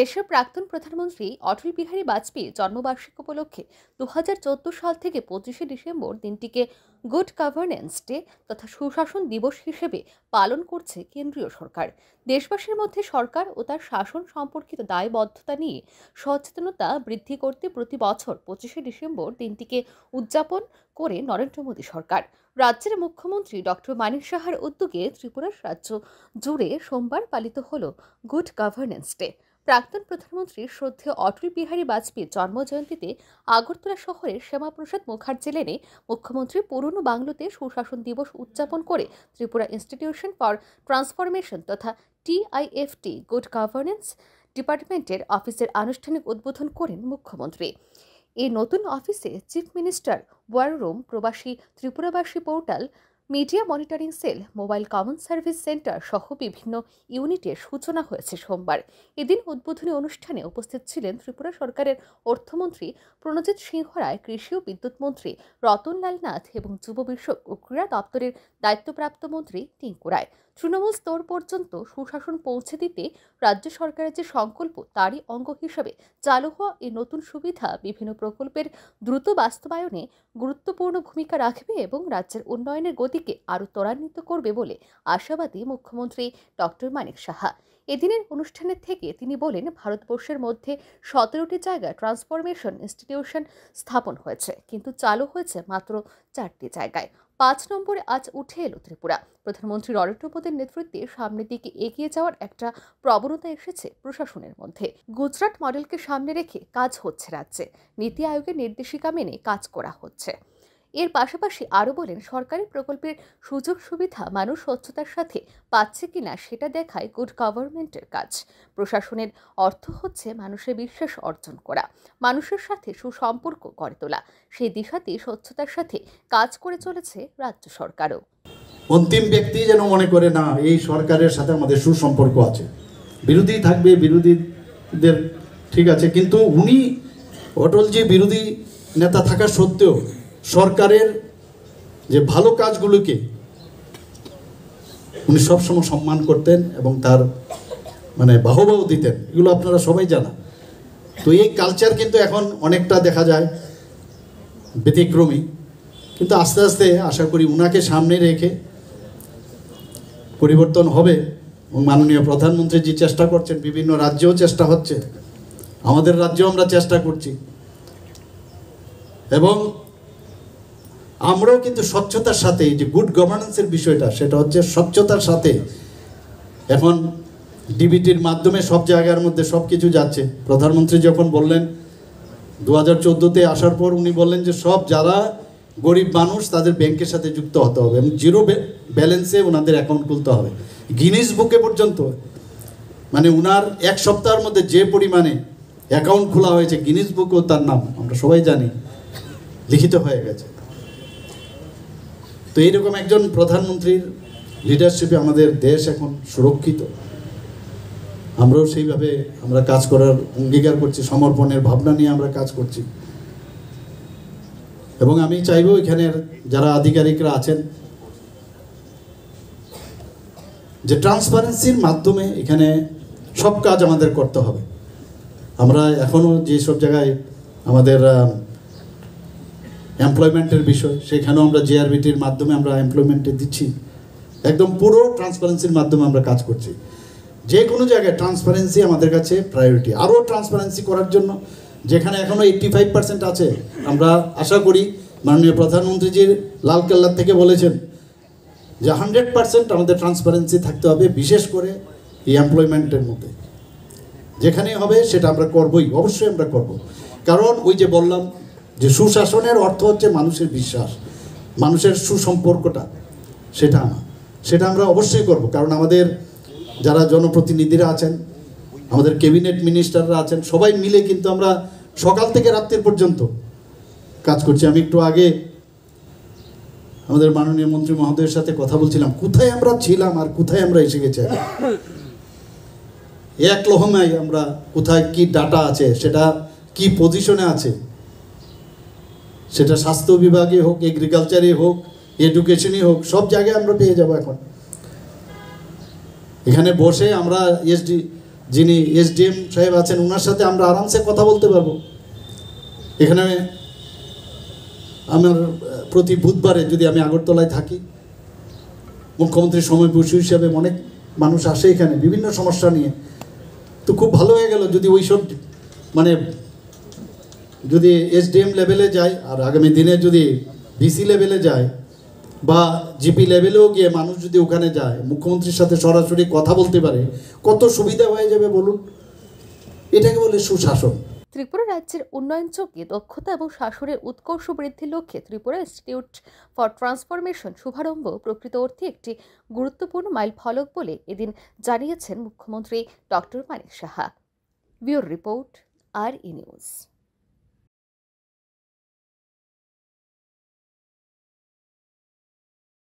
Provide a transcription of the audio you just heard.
দেশের প্রাক্তন প্রধানমন্ত্রী অটল বিহারী বাজপেয়ীর জন্মবার্ষিক উপলক্ষে দু সাল থেকে পঁচিশে ডিসেম্বর দিনটিকে গুড গভর্নেন্স ডে তথা সুশাসন দিবস হিসেবে পালন করছে কেন্দ্রীয় সরকার দেশবাসীর মধ্যে সরকার ও তার শাসন সম্পর্কিত দায়বদ্ধতা নিয়ে সচেতনতা বৃদ্ধি করতে প্রতি বছর পঁচিশে ডিসেম্বর দিনটিকে উদযাপন করে নরেন্দ্র মোদী সরকার রাজ্যের মুখ্যমন্ত্রী ডক্টর মানিক সাহার উদ্যোগে ত্রিপুরার রাজ্য জুড়ে সোমবার পালিত হল গুড গভর্নেন্স ডে প্রাক্তন প্রধানমন্ত্রী শ্রদ্ধেয় অটল বিহারী বাজপেয়ীর জন্মজয়ন্তীতে আগরতলা শহরের শ্যামাপ্রসাদ মুখার্জি লেনে মুখ্যমন্ত্রী পুরনো বাংলোতে সুশাসন দিবস উদযাপন করে ত্রিপুরা ইনস্টিটিউশন ফর ট্রান্সফরমেশন তথা টিআইএফটি গুড গভর্নেন্স ডিপার্টমেন্টের অফিসের আনুষ্ঠানিক উদ্বোধন করেন মুখ্যমন্ত্রী এই নতুন অফিসে চিফ মিনিস্টার ওয়ার রুম প্রবাসী ত্রিপুরাবাসী portal media monitoring cell mobile common service centre সহ বিভিন্ন ইউনিটের সূচনা হয়েছে সোমবার এদিন উদ্বোধনী অনুষ্ঠানে উপস্থিত ছিলেন ত্রিপুরা সরকারের অর্থমন্ত্রী প্রণজিৎ সিংহ রায় কৃষি ও বিদ্যুৎ মন্ত্রী রতনলাল নাথ এবং যুব বিষয়ক ও ক্রীড়া দপ্তরের দায়িত্বপ্রাপ্ত মন্ত্রী টিঙ্কু রায় তৃণমূল স্তর পর্যন্ত সুশাসন পৌঁছে দিতে রাজ্য সরকারের যে সংকল্প তারই অঙ্গ হিসাবে চালু হওয়া এই নতুন সুবিধা বিভিন্ন প্রকল্পের দ্রুত বাস্তবায়নে গুরুত্বপূর্ণ ভূমিকা রাখবে এবং রাজ্যের উন্নয়নের গতিকে আরও ত্বরান্বিত করবে বলে আশাবাদী মুখ্যমন্ত্রী ডক্টর মানিক সাহা এদিনের অনুষ্ঠানের থেকে তিনি বলেন ভারতবর্ষের মধ্যে সতেরোটি জায়গায় ট্রান্সফরমেশন ইনস্টিটিউশন স্থাপন হয়েছে কিন্তু চালু হয়েছে মাত্র চারটি জায়গায় পাঁচ নম্বরে আজ উঠে এলো ত্রিপুরা প্রধানমন্ত্রী নরেন্দ্র মোদীর নেতৃত্বে সামনের দিকে এগিয়ে যাওয়ার একটা প্রবণতা এসেছে প্রশাসনের মধ্যে গুজরাট মডেলকে সামনে রেখে কাজ হচ্ছে রাজ্যে নীতি আয়োগের নির্দেশিকা মেনে কাজ করা হচ্ছে এর পাশাপাশি আরও বলেন সরকারি প্রকল্পের সুযোগ সুবিধা মানুষ স্বচ্ছতার সাথে পাচ্ছে কিনা সেটা দেখায় গুড গভর্নমেন্টের কাজ প্রশাসনের অর্থ হচ্ছে মানুষের বিশ্বাস অর্জন করা মানুষের সাথে সুসম্পর্ক গড়ে তোলা সেই দিশাতে স্বচ্ছতার সাথে কাজ করে চলেছে রাজ্য সরকারও অন্তিম ব্যক্তি যেন মনে করে না এই সরকারের সাথে আমাদের সুসম্পর্ক আছে বিরোধী থাকবে বিরোধীদের ঠিক আছে কিন্তু উনি অটলজি বিরোধী নেতা থাকা সত্ত্বেও সরকারের যে ভালো কাজগুলোকে উনি সবসময় সম্মান করতেন এবং তার মানে বাহবাহ দিতেন এগুলো আপনারা সবাই জানা তো এই কালচার কিন্তু এখন অনেকটা দেখা যায় ব্যতিক্রমী কিন্তু আস্তে আস্তে আশা করি উনাকে সামনে রেখে পরিবর্তন হবে এবং মাননীয় প্রধানমন্ত্রী যে চেষ্টা করছেন বিভিন্ন রাজ্যেও চেষ্টা হচ্ছে আমাদের রাজ্যেও আমরা চেষ্টা করছি এবং আমরাও কিন্তু স্বচ্ছতার সাথে যে গুড গভর্নেন্সের বিষয়টা সেটা হচ্ছে স্বচ্ছতার সাথে এখন ডিবিটির মাধ্যমে সব জায়গার মধ্যে সব কিছু যাচ্ছে প্রধানমন্ত্রী যখন বললেন দু হাজার চোদ্দোতে আসার পর উনি বললেন যে সব যারা গরিব মানুষ তাদের ব্যাংকের সাথে যুক্ত হতে হবে এবং জিরো ব্যালেন্সে ওনাদের অ্যাকাউন্ট খুলতে হবে গিনিস বুকে পর্যন্ত মানে উনার এক সপ্তাহের মধ্যে যে পরিমাণে অ্যাকাউন্ট খোলা হয়েছে গিনিস বুকও তার নাম আমরা সবাই জানি লিখিত হয়ে গেছে তো এইরকম একজন প্রধানমন্ত্রীর লিডারশিপে আমাদের দেশ এখন সুরক্ষিত আমরাও সেইভাবে আমরা কাজ করার অঙ্গীকার করছি সমর্পণের ভাবনা নিয়ে আমরা কাজ করছি এবং আমি চাইব এখানের যারা আধিকারিকরা আছেন যে ট্রান্সপারেন্সির মাধ্যমে এখানে সব কাজ আমাদের করতে হবে আমরা এখনও যেসব জায়গায় আমাদের এমপ্লয়মেন্টের বিষয় সেখানেও আমরা জেআরবিটির মাধ্যমে আমরা এমপ্লয়মেন্টে দিচ্ছি একদম পুরো ট্রান্সপারেন্সির মাধ্যমে আমরা কাজ করছি যে কোনো জায়গায় ট্রান্সপারেন্সি আমাদের কাছে প্রায়োরিটি আরও ট্রান্সপারেন্সি করার জন্য যেখানে এখনও এইট্টি ফাইভ পার্সেন্ট আছে আমরা আশা করি মাননীয় প্রধানমন্ত্রীজির লালকেল্লার থেকে বলেছেন যে হান্ড্রেড পার্সেন্ট আমাদের ট্রান্সপারেন্সি থাকতে হবে বিশেষ করে এই এমপ্লয়মেন্টের মধ্যে যেখানে হবে সেটা আমরা করবই অবশ্যই আমরা করব কারণ ওই যে বললাম যে সুশাসনের অর্থ হচ্ছে মানুষের বিশ্বাস মানুষের সুসম্পর্কটা সেটা না সেটা আমরা অবশ্যই করব কারণ আমাদের যারা জনপ্রতিনিধিরা আছেন আমাদের ক্যাবিনেট মিনিস্টাররা আছেন সবাই মিলে কিন্তু আমরা সকাল থেকে রাত্রের পর্যন্ত কাজ করছি আমি একটু আগে আমাদের মাননীয় মন্ত্রী মহোদয়ের সাথে কথা বলছিলাম কোথায় আমরা ছিলাম আর কোথায় আমরা এসে গেছি এক লহমায় আমরা কোথায় কি ডাটা আছে সেটা কি পজিশনে আছে সেটা স্বাস্থ্য বিভাগে হোক এগ্রিকালচারে হোক এডুকেশনে হোক সব জায়গায় আমরা পেয়ে যাব এখন এখানে বসে আমরা এসডি যিনি এসডিএম সাহেব আছেন ওনার সাথে আমরা আরামসে কথা বলতে পারবো এখানে আমার প্রতি বুধবারে যদি আমি আগরতলায় থাকি মুখ্যমন্ত্রী সময় বসু হিসাবে অনেক মানুষ আসে এখানে বিভিন্ন সমস্যা নিয়ে তো খুব ভালো হয়ে গেল যদি ওই সব মানে যদি এসডিএম লেভেলে যায় আর আগামী দিনে যদি ভিসি লেভেলে যায় বা জিপি লেভেলেও গিয়ে মানুষ যদি ওখানে যায় মুখ্যমন্ত্রীর সাথে সরাসরি কথা বলতে পারে কত সুবিধা হয়ে যাবে বলুন এটাকে বলে সুশাসন ত্রিপুরা রাজ্যের উন্নয়ন চোখে দক্ষতা এবং শাসনের উৎকর্ষ বৃদ্ধির লক্ষ্যে ত্রিপুরা ইনস্টিটিউট ফর ট্রান্সফরমেশন শুভারম্ভ প্রকৃত অর্থে একটি গুরুত্বপূর্ণ মাইল ফলক বলে এদিন জানিয়েছেন মুখ্যমন্ত্রী doctor Manik Saha bureau report R E news